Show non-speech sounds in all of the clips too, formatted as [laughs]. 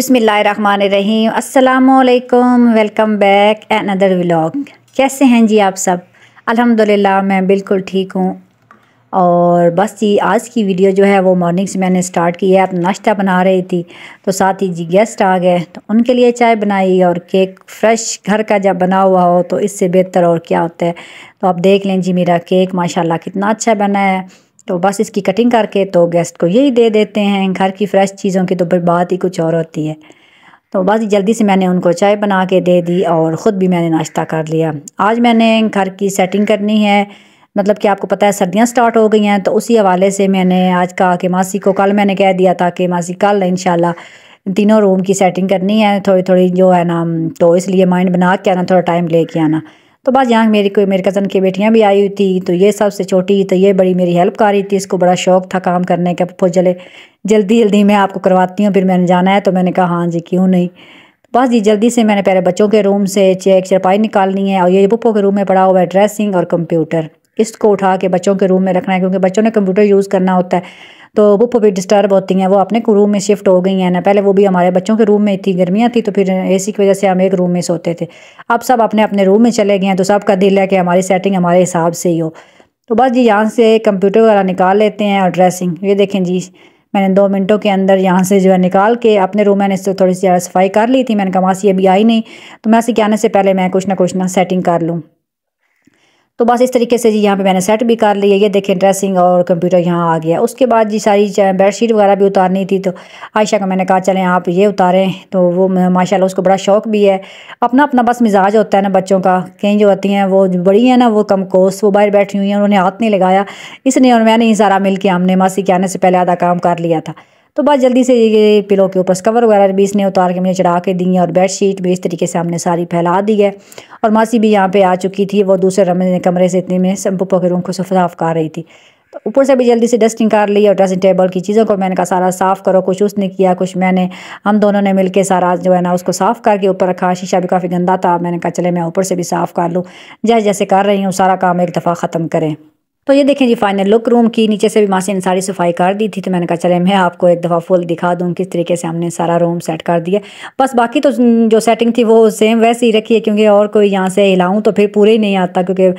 बिसमीम् welcome back another vlog कैसे हैं जी आप सब अल्हम्दुलिल्लाह मैं बिल्कुल ठीक हूँ और बस जी आज की वीडियो जो है वो मॉर्निंग से मैंने स्टार्ट की है आप नाश्ता बना रही थी तो साथ ही जी गेस्ट आ गए तो उनके लिए चाय बनाई और केक फ्रेश घर का जब बना हुआ हो तो इससे बेहतर और क्या होता है तो आप देख लें जी मेरा केक माशाल्लाह कितना अच्छा बना है तो बस इसकी कटिंग करके तो गेस्ट को यही दे देते हैं घर की फ्रेश चीज़ों की तो बात ही कुछ और होती है तो बस जल्दी से मैंने उनको चाय बना के दे दी और ख़ुद भी मैंने नाश्ता कर लिया आज मैंने घर की सेटिंग करनी है मतलब कि आपको पता है सर्दियां स्टार्ट हो गई हैं तो उसी हवाले से मैंने आज कहा कि मासी को कल मैंने कह दिया था कि मासी कल इन तीनों रूम की सेटिंग करनी है थोड़ी थोड़ी जो है ना तो इसलिए माइंड बना के आना थोड़ा टाइम ले आना तो बस यहाँ मेरी कोई मेरी कज़न की बेटियाँ भी आई हुई थी तो ये सबसे छोटी तो ये बड़ी मेरी हेल्प कर रही थी इसको बड़ा शौक था काम करने का पप्पो तो चले जल्दी जल्दी मैं आपको करवाती हूँ फिर मैंने जाना है तो मैंने कहा हाँ जी क्यों नहीं बस जी जल्दी से मैंने पहले बच्चों के रूम से चेक चरपाई निकालनी है और ये पप्पो के रूम में पड़ा हुआ है ड्रेसिंग और कंप्यूटर इसको उठा के बच्चों के रूम में रखना है क्योंकि बच्चों ने कंप्यूटर यूज़ करना होता है तो वो भी डिस्टर्ब होती हैं वो अपने रूम में शिफ्ट हो गई हैं ना पहले वो भी हमारे बच्चों के रूम में इतनी गर्मियाँ थी तो फिर ए की वजह से हम एक रूम में सोते थे अब सब अपने अपने रूम में चले गए हैं तो सबका दिल है कि हमारी सेटिंग हमारे हिसाब से ही हो तो बस जी यहाँ से कंप्यूटर वगैरह निकाल लेते हैं और ड्रेसिंग ये देखें जी मैंने दो मिनटों के अंदर यहाँ से जो है निकाल के अपने रूम मैंने इससे थोड़ी सी सफाई कर ली थी मैंने कहा मासी अभी आई नहीं तो मैं मासी के आने से पहले मैं कुछ ना कुछ ना सेटिंग कर लूँ तो बस इस तरीके से जी यहाँ पे मैंने सेट भी कर लिया ये देखें ड्रेसिंग और कंप्यूटर यहाँ आ गया उसके बाद जी सारी बेडशीट वगैरह भी उतारनी थी तो आयशा को मैंने कहा चलें आप ये उतारें तो वो माशाल्लाह उसको बड़ा शौक भी है अपना अपना बस मिजाज होता है ना बच्चों का कहीं जो होती हैं वो बड़ी हैं ना वो कम कोस वो बाहर बैठी हुई हैं उन्होंने हाथ नहीं लगाया इसने और मैंने ही सारा मिल के हमने मासी के आने से पहले आधा काम कर लिया था तो बस जल्दी से ये पिलो के ऊपर कवर वगैरह भी इसने उतार के मुझे चढ़ा के दी और बेड शीट भी इस तरीके से हमने सारी फैला दी है और मासी भी यहाँ पे आ चुकी थी वो दूसरे कमरे से इतने में पप्पो के रूम को साफ कर रही थी तो ऊपर से भी जल्दी से डस्टिंग कर ली और ड्रेसिंग टेबल की चीज़ों को मैंने कहा सारा साफ़ करो कुछ उसने किया कुछ मैंने हम दोनों ने मिलके सारा जो है ना उसको साफ़ करके ऊपर रखा शीशा भी काफ़ी गंदा था मैंने कहा चले मैं ऊपर से भी साफ़ कर लूँ जैसे जैसे कर रही हूँ सारा काम एक दफ़ा ख़त्म करें तो ये देखें जी फाइनल लुक रूम की नीचे से भी माँ से सारी सफाई कर दी थी तो मैंने कहा चले मैं आपको एक दफ़ा फुल दिखा दूँ किस तरीके से हमने सारा रूम सेट कर दिया बस बाकी तो जो सेटिंग थी वो सेम वैसे ही रखी है क्योंकि और कोई यहाँ से हिलाऊँ तो फिर पूरे ही नहीं आता क्योंकि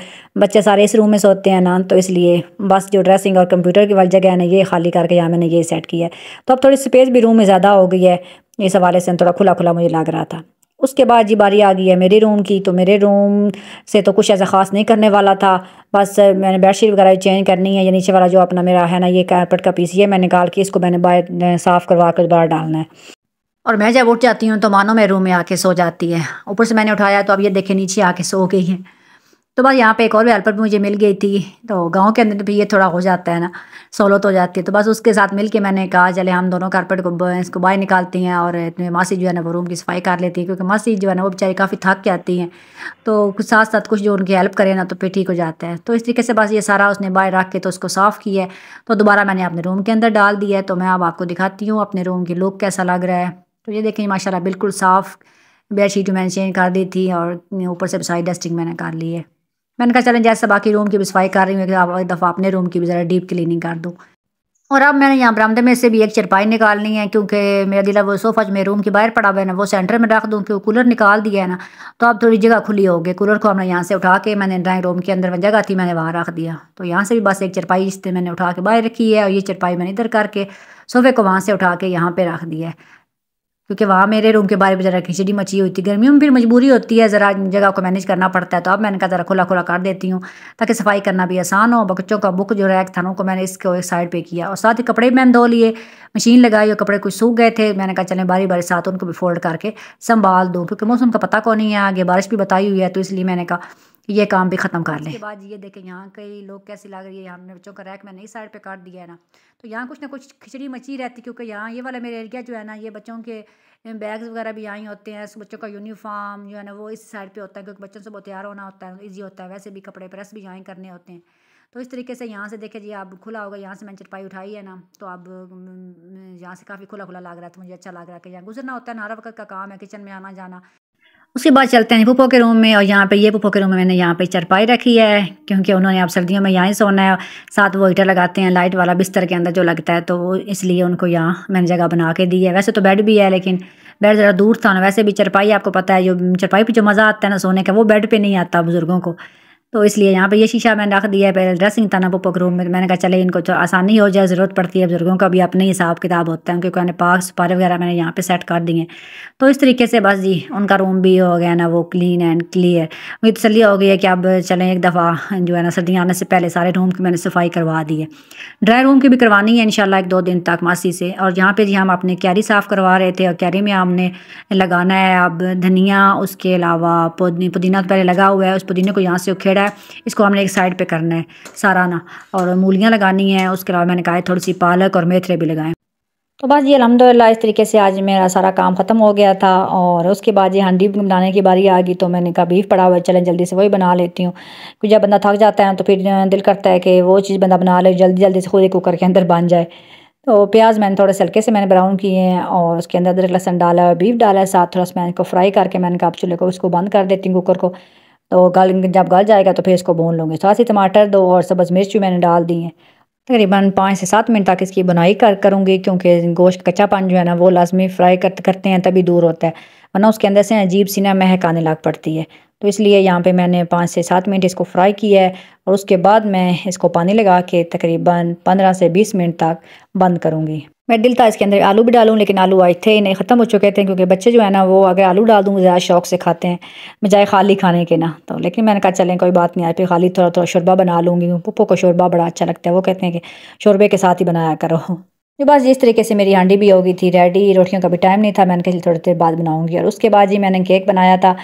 बच्चे सारे इस रूम में सोते हैं ना तो इसलिए बस जो ड्रेसिंग और कंप्यूटर की वाली जगह है ना ये खाली करके यहाँ मैंने ये सेट किया है तो अब थोड़ी स्पेस भी रूम में ज़्यादा हो गई है इस हवाले से थोड़ा खुला खुला मुझे लग रहा था उसके बाद जी बारी आ गई है मेरे रूम की तो मेरे रूम से तो कुछ ऐसा ख़ास नहीं करने वाला था बस मैंने बेडशीट वगैरह चेंज करनी है या नीचे वाला जो अपना मेरा है ना ये कारपेट का पीस ये मैंने निकाल के इसको मैंने बाहर साफ़ करवा कर बाहर डालना है और मैं जब उठ जाती हूँ तो मानो मैं रूम में आके सो जाती है ऊपर से मैंने उठाया तो अब ये देखे नीचे आके सो गई है तो बस यहाँ पे एक और भी हेल्पर भी मुझे मिल गई थी तो गांव के अंदर भी ये थोड़ा हो जाता है ना सहूलत हो जाती है तो बस उसके साथ मिल के मैंने कहा चले हम दोनों कारपेट को इसको बाहर निकालती हैं और इतने मासी जो है ना वो रूम की सफाई कर लेती है क्योंकि मासी जो है ना वो बेचारी काफ़ी थक के आती हैं तो साथ साथ कुछ जो उनकी हेल्प करें ना तो फिर ठीक हो जाता है तो इस तरीके से बस ये सारा उसने बाहर रख के तो उसको साफ़ किया है तो दोबारा मैंने अपने रूम के अंदर डाल दिया है तो मैं अब आपको दिखाती हूँ अपने रूम की लुक कैसा लग रहा है तो ये देखें माशाल्लाह बिल्कुल साफ़ बेड शीट मैंने चेंज कर दी थी और ऊपर से सारी डस्टिंग मैंने कर ली है मैंने कहा चलें जैसे बाकी रूम की भी सफाई कर रही हूँ आप एक दफ़ा अपने रूम की भी ज़रा डीप क्लीनिंग कर दूँ और अब मैंने यहाँ बरामदे तो में से भी एक चरपाई निकालनी है क्योंकि मेरा दिला वो सोफ़ा जो मेरे रूम के बाहर पड़ा हुआ है ना वो सेंटर में रख दूँ क्योंकि कूलर निकाल दिया है ना तो अब थोड़ी जगह खुली होगी कूलर को हमने यहाँ से उठा के मैंने ड्राइंग रूम के अंदर में जगह थी मैंने वहाँ रख दिया तो यहाँ से भी बस एक चरपाई इससे मैंने उठा के बाहर रखी है और ये चरपाई मैंने इधर करके सोफ़े को वहाँ से उठा के यहाँ पर रख दिया है क्योंकि वहाँ मेरे रूम के बारे में ज़रा खिचड़ी मची हुई थी गर्मियों में फिर मजबूरी होती है ज़रा जगह को मैनेज करना पड़ता है तो अब मैंने कहा ज़रा खुला खुला कर देती हूँ ताकि सफाई करना भी आसान हो बच्चों का बुक जो रैक था ना को मैंने इसको एक साइड पे किया और साथ ही कपड़े भी मैंने धो लिए मशीन लगाई और कपड़े कुछ सूख गए थे मैंने कहा चले बारी बारी साथ उनको भी फोल्ड करके संभाल दूँ क्योंकि मौसम का पता कौन नहीं है आगे बारिश भी बताई हुई है तो इसलिए मैंने कहा ये काम भी ख़त्म कर लें बाद ये देखें यहाँ कई लोग कैसे लग रही है हमने बच्चों का रैक मैंने इस साइड पर काट दिया है ना तो यहाँ कुछ ना कुछ खिचड़ी मची रहती क्योंकि यहाँ ये वाला मेरा एरिया जो है ना ये बच्चों के बैग्स वगैरह भी यहाँ ही होते हैं बच्चों का यूनिफॉर्म जो है ना वो इस साइड पर होता है क्योंकि बच्चों से बहुत तैयार होना होता है ईजी होता है वैसे भी कपड़े प्रेस भी यहाँ ही करने होते हैं तो इस तरीके से यहाँ से देखे जी आप खुला होगा यहाँ से मैंने चटपाई उठाई है ना तो अब यहाँ से काफ़ी खुला खुला लग रहा था तो मुझे अच्छा लग रहा है कि यहाँ गुजरना होता है ना हर वक्त का काम है किचन में आना जाना उसके बाद चलते हैं पुप्पो के रूम में और यहाँ पे ये पुप्पो के रूम में मैंने यहाँ पे चरपाई रखी है क्योंकि उन्होंने अब सर्दियों में यहाँ ही सोना है साथ वो हीटर लगाते हैं लाइट वाला बिस्तर के अंदर जो लगता है तो इसलिए उनको यहाँ मैंने जगह बना के दी है वैसे तो बेड भी है लेकिन बेड ज़रा दूर था ना वैसे भी चरपाई आपको पता है जो चरपाई पर जो मज़ा आता है ना सोने का वो बेड पर नहीं आता बुज़ुर्गों को तो इसलिए यहाँ पे ये शीशा मैंने रख दिया है पहले ड्रेसिंग था ना पुपक रूम में मैंने कहा चले इनको तो आसानी हो जाए ज़रूरत पड़ती है बुज़ुर्गों का भी अपने हिसाब किताब होता है उनके कहने पाक सुपारे वगैरह मैंने यहाँ पे सेट कर दिए तो इस तरीके से बस जी उनका रूम भी हो गया ना वो क्लीन एंड क्लियर मुझे तसली हो गई है कि अब चलें एक दफ़ा जो है ना सर्दियाँ आने से पहले सारे रूम की मैंने सफाई करवा दी है ड्राई रूम की भी करवानी है इन एक दो दिन तक मासी से और यहाँ पर जी हम अपने कैरी साफ़ करवा रहे थे और कैरी में हमने लगाना है अब धनिया उसके अलावा पुदीना तो पहले लगा हुआ है उस पुदीने को यहाँ से खेड़ा है इसको हमने एक साइड पे करना है ना और मूलियाँ लगानी है उसके अलावा मैंने कहा है थोड़ी सी पालक और मेथरे भी लगाएं तो बस ये अलहमदिल्ला इस तरीके से आज मेरा सारा काम ख़त्म हो गया था और उसके बाद ये हंडी बनाने की बारी आ गई तो मैंने कहा बीफ पड़ा हुआ चलें जल्दी से वही बना लेती हूँ क्योंकि जब बंदा थक जाता है तो फिर दिल करता है कि वो चीज़ बंदा बना ले जल्दी जल्दी से खुद ही कुकर के अंदर बन जाए तो प्याज मैंने थोड़े सलके से मैंने ब्राउन किए हैं और उसके अंदर अदरक लहसन डाला है बीफ डाला है साथ थोड़ा सा मैंने इसको फ्राई करके मैंने कहा चूल्हे को उसको बंद कर देती हूँ कुकर को तो गल जब गल जाएगा तो फिर इसको भून लूँगी साथ ही टमाटर दो और सब्ज़ मिर्च भी मैंने डाल दी हैं तकरीबन पाँच से सात मिनट तक इसकी बुनाई कर करूँगी क्योंकि गोश्त कच्चा पान जो है ना वो लाजमी फ्राई कर, करते हैं तभी दूर होता है वरना उसके अंदर से अजीब सी ना महक आने लग पड़ती है तो इसलिए यहाँ पे मैंने पाँच से सात मिनट इसको फ्राई किया है और उसके बाद मैं इसको पानी लगा के तकरीबन पंद्रह से बीस मिनट तक बंद करूँगी मैं दिल था इसके अंदर आलू भी डालूँ लेकिन आलू आज थे नहीं ख़त्म हो चुके थे क्योंकि बच्चे जो है ना वो अगर आलू डाल दूँ ज़्यादा शौक से खाते हैं बजाय खाली खाने के ना तो लेकिन मैंने कहा चलें कोई बात नहीं आई फिर खाली थोड़ा थोड़ा शोरबा बना लूँगी पप्पो को शोरबा बड़ा अच्छा लगता है वो कहते हैं कि शोरबे के साथ ही बनाया करो जो बस इस तरीके से मेरी हांडी भी हो गई थी रेडी रोटियों का भी टाइम नहीं था मैंने कहा थोड़ी देर बाद बनाऊंगी और उसके बाद जी मैंने केक बनाया था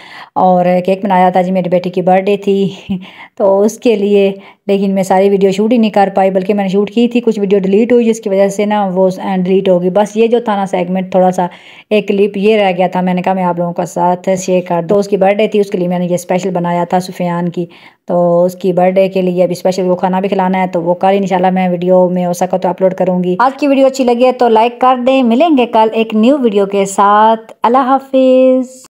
और केक बनाया था जी मेरी बेटी की बर्थडे थी [laughs] तो उसके लिए लेकिन मैं सारी वीडियो शूट ही नहीं कर पाई बल्कि मैंने शूट की थी कुछ वीडियो डिलीट हुई जिसकी वजह से ना वो डिलीट होगी बस ये जो था ना सेगमेंट थोड़ा सा एक क्लिप ये रह गया था मैंने कहा मैं आप लोगों का साथ शेयर कर दो तो उसकी बर्थडे थी उसके लिए मैंने ये स्पेशल बनाया था सुफियान की तो उसकी बर्थडे के लिए अभी स्पेशल वो खाना भी खिलाना है तो वो कल इंशाल्लाह मैं वीडियो में हो सका तो अपलोड करूंगी आज की वीडियो अच्छी लगी है तो लाइक कर दें मिलेंगे कल एक न्यू वीडियो के साथ अल्लाह हाफिज़